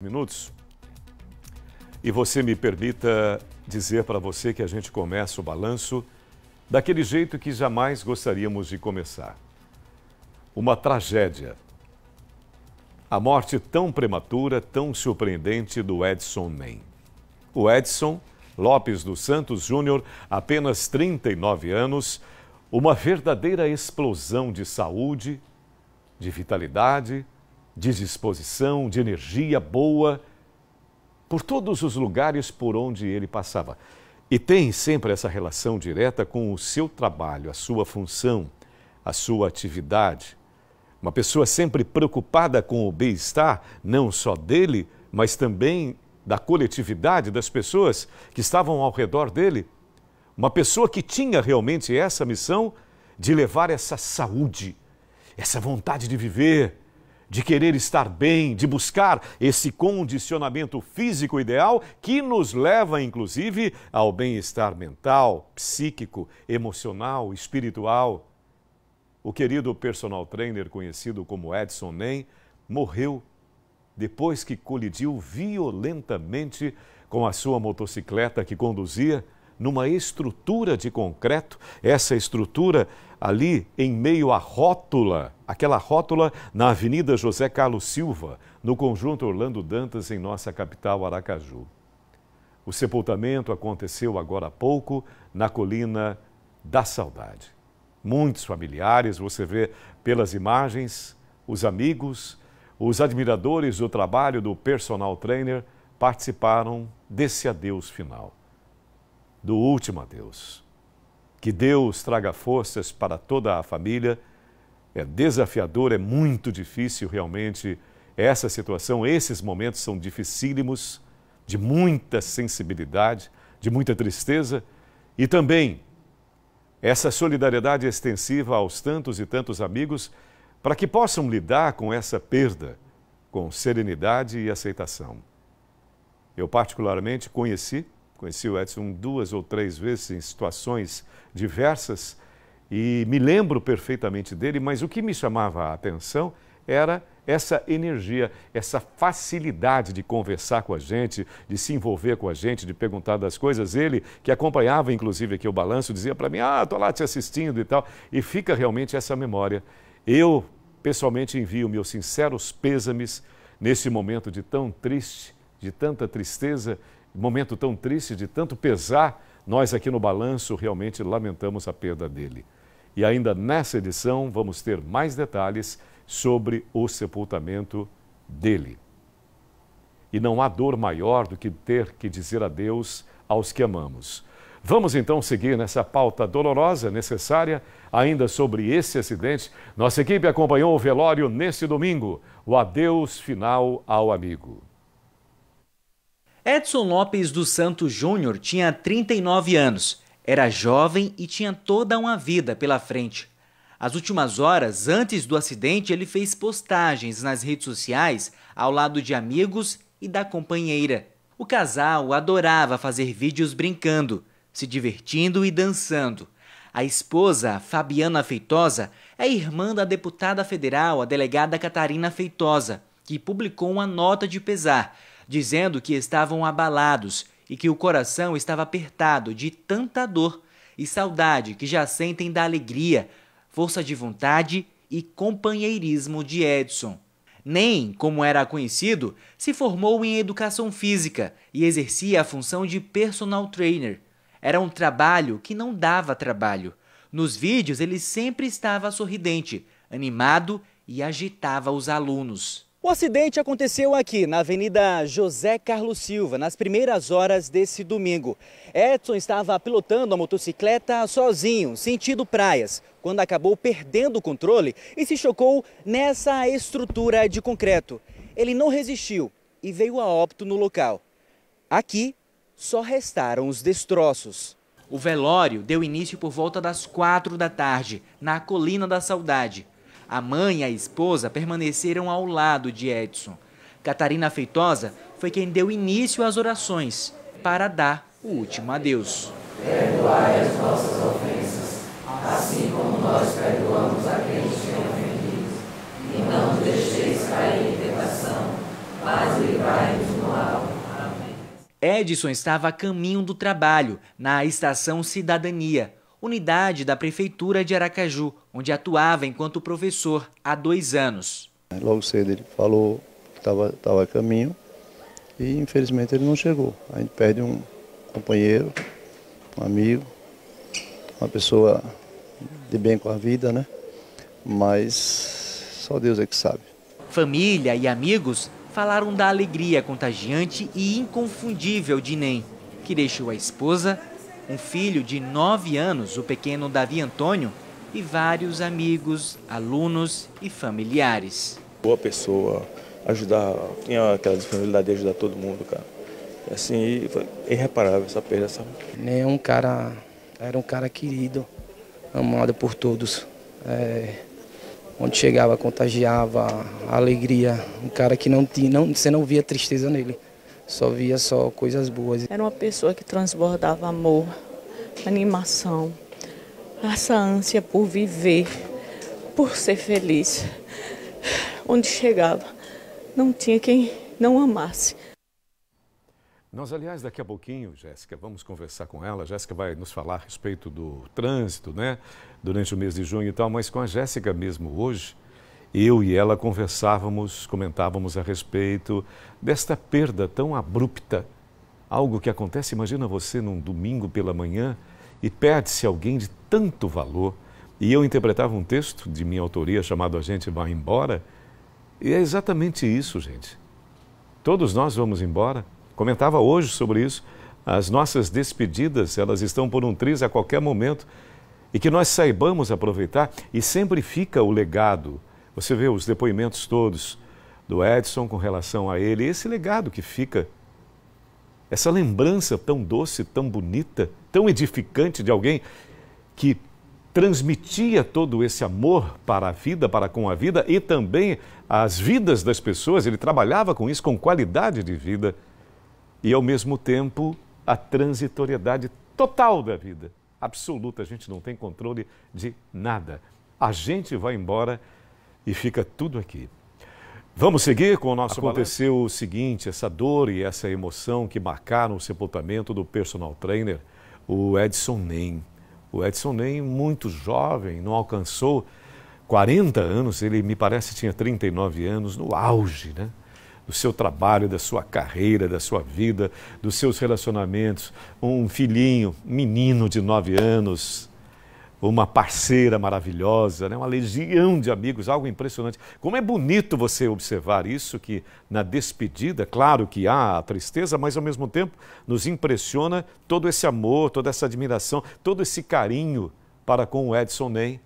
minutos. E você me permita dizer para você que a gente começa o balanço daquele jeito que jamais gostaríamos de começar. Uma tragédia. A morte tão prematura, tão surpreendente do Edson Men. O Edson Lopes dos Santos Júnior, apenas 39 anos, uma verdadeira explosão de saúde, de vitalidade, de disposição, de energia boa, por todos os lugares por onde ele passava. E tem sempre essa relação direta com o seu trabalho, a sua função, a sua atividade. Uma pessoa sempre preocupada com o bem-estar, não só dele, mas também da coletividade, das pessoas que estavam ao redor dele. Uma pessoa que tinha realmente essa missão de levar essa saúde, essa vontade de viver, de querer estar bem, de buscar esse condicionamento físico ideal que nos leva, inclusive, ao bem-estar mental, psíquico, emocional, espiritual. O querido personal trainer conhecido como Edson Nem morreu depois que colidiu violentamente com a sua motocicleta que conduzia numa estrutura de concreto, essa estrutura ali em meio à rótula aquela rótula na Avenida José Carlos Silva, no conjunto Orlando Dantas, em nossa capital, Aracaju. O sepultamento aconteceu agora há pouco na colina da Saudade. Muitos familiares, você vê pelas imagens, os amigos, os admiradores do trabalho do personal trainer participaram desse adeus final, do último adeus. Que Deus traga forças para toda a família é desafiador, é muito difícil realmente essa situação. Esses momentos são dificílimos, de muita sensibilidade, de muita tristeza e também essa solidariedade extensiva aos tantos e tantos amigos para que possam lidar com essa perda com serenidade e aceitação. Eu, particularmente, conheci, conheci o Edson duas ou três vezes em situações diversas e me lembro perfeitamente dele, mas o que me chamava a atenção era essa energia, essa facilidade de conversar com a gente, de se envolver com a gente, de perguntar das coisas. Ele, que acompanhava inclusive aqui o balanço, dizia para mim: Ah, estou lá te assistindo e tal. E fica realmente essa memória. Eu, pessoalmente, envio meus sinceros pêsames nesse momento de tão triste, de tanta tristeza, momento tão triste, de tanto pesar nós aqui no Balanço realmente lamentamos a perda dele. E ainda nessa edição vamos ter mais detalhes sobre o sepultamento dele. E não há dor maior do que ter que dizer adeus aos que amamos. Vamos então seguir nessa pauta dolorosa, necessária, ainda sobre esse acidente. Nossa equipe acompanhou o velório neste domingo. O adeus final ao amigo. Edson Lopes dos Santos Júnior tinha 39 anos, era jovem e tinha toda uma vida pela frente. As últimas horas antes do acidente, ele fez postagens nas redes sociais ao lado de amigos e da companheira. O casal adorava fazer vídeos brincando, se divertindo e dançando. A esposa, Fabiana Feitosa, é irmã da deputada federal, a delegada Catarina Feitosa, que publicou uma nota de pesar, dizendo que estavam abalados e que o coração estava apertado de tanta dor e saudade que já sentem da alegria, força de vontade e companheirismo de Edson. Nem, como era conhecido, se formou em educação física e exercia a função de personal trainer. Era um trabalho que não dava trabalho. Nos vídeos ele sempre estava sorridente, animado e agitava os alunos. O acidente aconteceu aqui, na Avenida José Carlos Silva, nas primeiras horas desse domingo. Edson estava pilotando a motocicleta sozinho, sentido praias, quando acabou perdendo o controle e se chocou nessa estrutura de concreto. Ele não resistiu e veio a óbito no local. Aqui só restaram os destroços. O velório deu início por volta das quatro da tarde, na Colina da Saudade a mãe e a esposa permaneceram ao lado de Edson. Catarina Feitosa foi quem deu início às orações para dar o último adeus. Perdoai as nossas ofensas, assim como nós perdoamos a quem nos tem ofendido. E não nos deixeis cair em tentação, mas livrai-nos do mal. Amém. Edson estava a caminho do trabalho, na Estação Cidadania, unidade da Prefeitura de Aracaju, onde atuava enquanto professor há dois anos. Logo cedo ele falou que estava a caminho e infelizmente ele não chegou. A gente perde um companheiro, um amigo, uma pessoa de bem com a vida, né? Mas só Deus é que sabe. Família e amigos falaram da alegria contagiante e inconfundível de Nen, que deixou a esposa um filho de nove anos, o pequeno Davi Antônio, e vários amigos, alunos e familiares. Boa pessoa, ajudar, tinha aquela disponibilidade de ajudar todo mundo, cara. Assim, é irreparável essa perda, sabe? Né, é um cara, era um cara querido, amado por todos. É, onde chegava, contagiava a alegria. Um cara que não tinha, não, você não via tristeza nele só via só coisas boas. Era uma pessoa que transbordava amor, animação, essa ânsia por viver, por ser feliz. Onde chegava, não tinha quem não amasse. Nós, aliás, daqui a pouquinho, Jéssica, vamos conversar com ela. Jéssica vai nos falar a respeito do trânsito, né? Durante o mês de junho e tal, mas com a Jéssica mesmo hoje, eu e ela conversávamos, comentávamos a respeito desta perda tão abrupta. Algo que acontece, imagina você num domingo pela manhã e perde-se alguém de tanto valor. E eu interpretava um texto de minha autoria chamado A Gente Vai Embora. E é exatamente isso, gente. Todos nós vamos embora. Comentava hoje sobre isso. As nossas despedidas, elas estão por um triz a qualquer momento. E que nós saibamos aproveitar. E sempre fica o legado você vê os depoimentos todos do Edson com relação a ele, esse legado que fica, essa lembrança tão doce, tão bonita, tão edificante de alguém que transmitia todo esse amor para a vida, para com a vida e também as vidas das pessoas. Ele trabalhava com isso, com qualidade de vida e, ao mesmo tempo, a transitoriedade total da vida, absoluta. A gente não tem controle de nada. A gente vai embora e fica tudo aqui. Vamos seguir com o nosso Aconteceu o seguinte, essa dor e essa emoção que marcaram o sepultamento do personal trainer, o Edson Nem. O Edson Nem, muito jovem, não alcançou 40 anos, ele me parece tinha 39 anos, no auge, né? do seu trabalho, da sua carreira, da sua vida, dos seus relacionamentos. Um filhinho, menino de 9 anos, uma parceira maravilhosa, né? uma legião de amigos, algo impressionante. Como é bonito você observar isso, que na despedida, claro que há a tristeza, mas ao mesmo tempo nos impressiona todo esse amor, toda essa admiração, todo esse carinho para com o Edson Ney.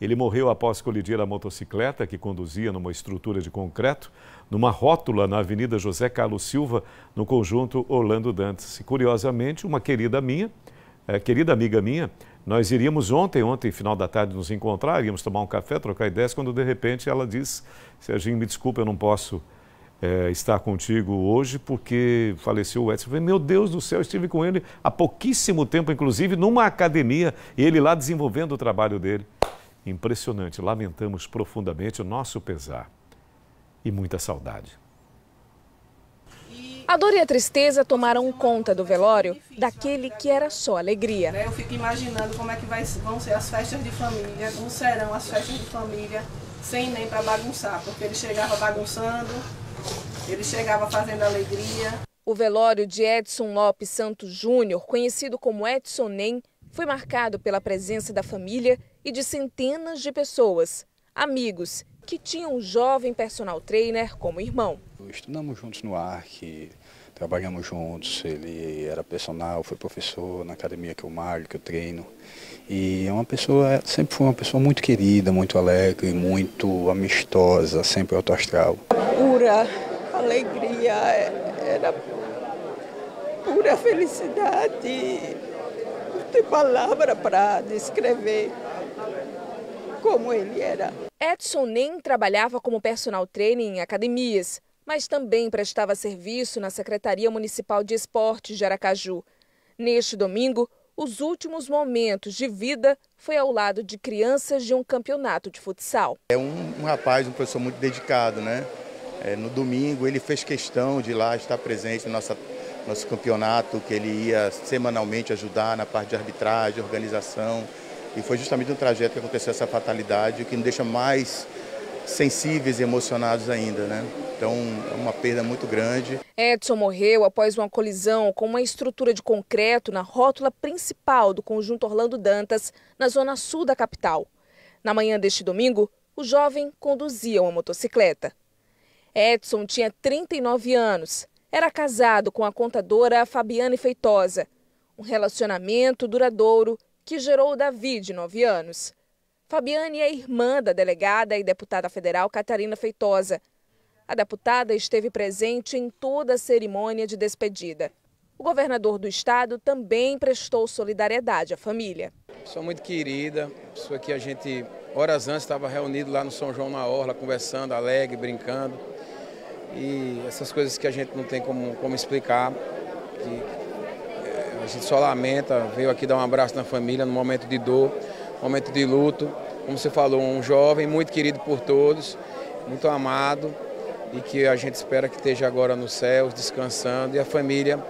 Ele morreu após colidir a motocicleta que conduzia numa estrutura de concreto, numa rótula na Avenida José Carlos Silva, no conjunto Orlando Dantes. E, curiosamente, uma querida minha, é, querida amiga minha, nós iríamos ontem, ontem, final da tarde, nos encontrar, iríamos tomar um café, trocar ideias, quando de repente ela diz, Serginho, me desculpa, eu não posso é, estar contigo hoje porque faleceu o Edson. Eu falei, meu Deus do céu, estive com ele há pouquíssimo tempo, inclusive numa academia, ele lá desenvolvendo o trabalho dele. Impressionante, lamentamos profundamente o nosso pesar e muita saudade. A dor e a tristeza tomaram conta do velório daquele que era só alegria. Eu fico imaginando como é que vai, vão ser as festas de família, como serão as festas de família, sem nem para bagunçar, porque ele chegava bagunçando, ele chegava fazendo alegria. O velório de Edson Lopes Santos Júnior, conhecido como Edson Nem, foi marcado pela presença da família e de centenas de pessoas, amigos que tinha um jovem personal trainer como irmão. Estudamos juntos no ARC, trabalhamos juntos, ele era personal, foi professor na academia que eu malho, que eu treino. E é uma pessoa, é, sempre foi uma pessoa muito querida, muito alegre, muito amistosa, sempre alto Pura alegria, é, era pura felicidade. Não tem palavra para descrever como ele era. Edson nem trabalhava como personal trainer em academias, mas também prestava serviço na Secretaria Municipal de Esportes de Aracaju. Neste domingo, os últimos momentos de vida foi ao lado de crianças de um campeonato de futsal. É um, um rapaz, um professor muito dedicado, né? É, no domingo ele fez questão de lá estar presente no nosso nosso campeonato, que ele ia semanalmente ajudar na parte de arbitragem, organização, e foi justamente no trajeto que aconteceu essa fatalidade, que nos deixa mais sensíveis e emocionados ainda, né? Então é uma perda muito grande. Edson morreu após uma colisão com uma estrutura de concreto na rótula principal do conjunto Orlando Dantas, na zona sul da capital. Na manhã deste domingo, o jovem conduzia uma motocicleta. Edson tinha 39 anos. Era casado com a contadora Fabiane Feitosa. Um relacionamento duradouro que gerou o Davi, de 9 anos. Fabiane é irmã da delegada e deputada federal Catarina Feitosa. A deputada esteve presente em toda a cerimônia de despedida. O governador do estado também prestou solidariedade à família. Sou muito querida, pessoa que a gente horas antes estava reunido lá no São João na Orla, conversando, alegre, brincando. E essas coisas que a gente não tem como, como explicar, que gente só lamenta, veio aqui dar um abraço na família no momento de dor, momento de luto. Como você falou, um jovem muito querido por todos, muito amado e que a gente espera que esteja agora nos céus, descansando, e a família,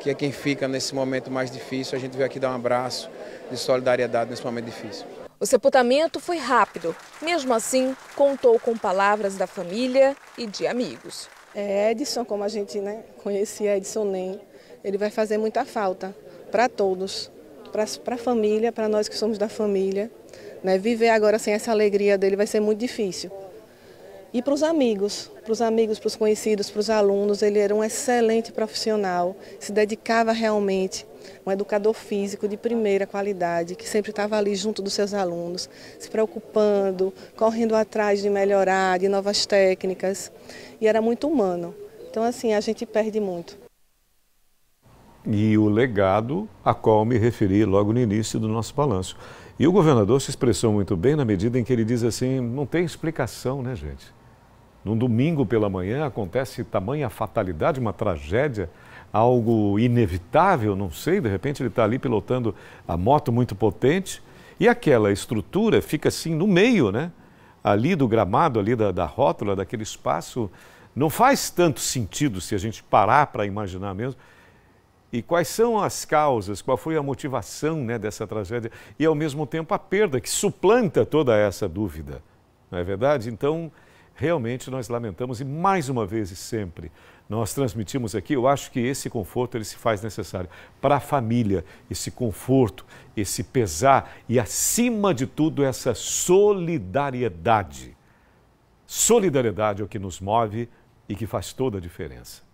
que é quem fica nesse momento mais difícil, a gente veio aqui dar um abraço de solidariedade nesse momento difícil. O sepultamento foi rápido, mesmo assim, contou com palavras da família e de amigos. É Edson, como a gente né, conhecia Edson Nem, ele vai fazer muita falta para todos, para a família, para nós que somos da família. Né? Viver agora sem essa alegria dele vai ser muito difícil. E para os amigos, para os amigos, para os conhecidos, para os alunos, ele era um excelente profissional, se dedicava realmente, um educador físico de primeira qualidade, que sempre estava ali junto dos seus alunos, se preocupando, correndo atrás de melhorar, de novas técnicas, e era muito humano. Então, assim, a gente perde muito e o legado a qual me referi logo no início do nosso balanço. E o governador se expressou muito bem na medida em que ele diz assim: não tem explicação, né, gente? Num domingo pela manhã acontece tamanha fatalidade, uma tragédia, algo inevitável, não sei. De repente ele está ali pilotando a moto muito potente e aquela estrutura fica assim no meio, né? Ali do gramado, ali da, da rótula, daquele espaço. Não faz tanto sentido se a gente parar para imaginar mesmo e quais são as causas, qual foi a motivação né, dessa tragédia e, ao mesmo tempo, a perda que suplanta toda essa dúvida, não é verdade? Então, realmente nós lamentamos e, mais uma vez e sempre, nós transmitimos aqui, eu acho que esse conforto ele se faz necessário para a família, esse conforto, esse pesar e, acima de tudo, essa solidariedade. Solidariedade é o que nos move e que faz toda a diferença.